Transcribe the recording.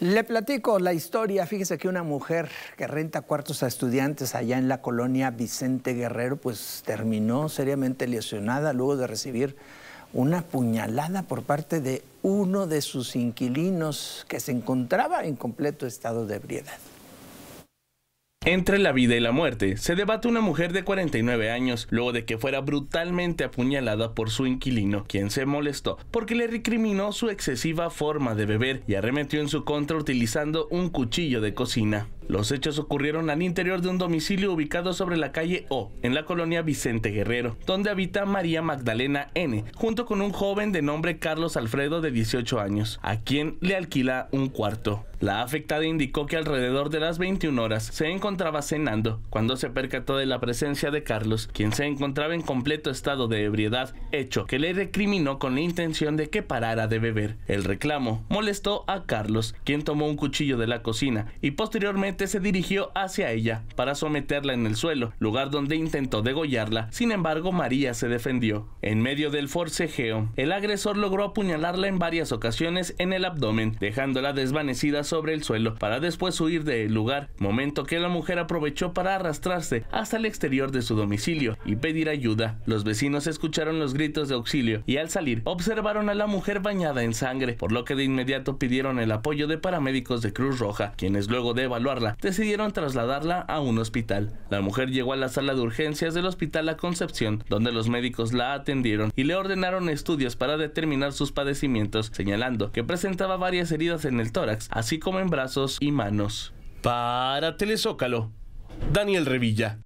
Le platico la historia. Fíjese que una mujer que renta cuartos a estudiantes allá en la colonia Vicente Guerrero, pues terminó seriamente lesionada luego de recibir una puñalada por parte de uno de sus inquilinos que se encontraba en completo estado de ebriedad. Entre la vida y la muerte, se debate una mujer de 49 años luego de que fuera brutalmente apuñalada por su inquilino, quien se molestó porque le recriminó su excesiva forma de beber y arremetió en su contra utilizando un cuchillo de cocina. Los hechos ocurrieron al interior de un domicilio ubicado sobre la calle O, en la colonia Vicente Guerrero, donde habita María Magdalena N, junto con un joven de nombre Carlos Alfredo de 18 años, a quien le alquila un cuarto. La afectada indicó que alrededor de las 21 horas se encontraba cenando cuando se percató de la presencia de Carlos, quien se encontraba en completo estado de ebriedad, hecho que le recriminó con la intención de que parara de beber. El reclamo molestó a Carlos, quien tomó un cuchillo de la cocina y posteriormente se dirigió hacia ella para someterla en el suelo, lugar donde intentó degollarla. Sin embargo, María se defendió. En medio del forcejeo, el agresor logró apuñalarla en varias ocasiones en el abdomen, dejándola desvanecida sobre el suelo para después huir del lugar, momento que la mujer aprovechó para arrastrarse hasta el exterior de su domicilio y pedir ayuda. Los vecinos escucharon los gritos de auxilio y al salir observaron a la mujer bañada en sangre, por lo que de inmediato pidieron el apoyo de paramédicos de Cruz Roja, quienes luego de evaluarla decidieron trasladarla a un hospital. La mujer llegó a la sala de urgencias del Hospital La Concepción, donde los médicos la atendieron y le ordenaron estudios para determinar sus padecimientos, señalando que presentaba varias heridas en el tórax, así como en brazos y manos. Para Telezócalo, Daniel Revilla.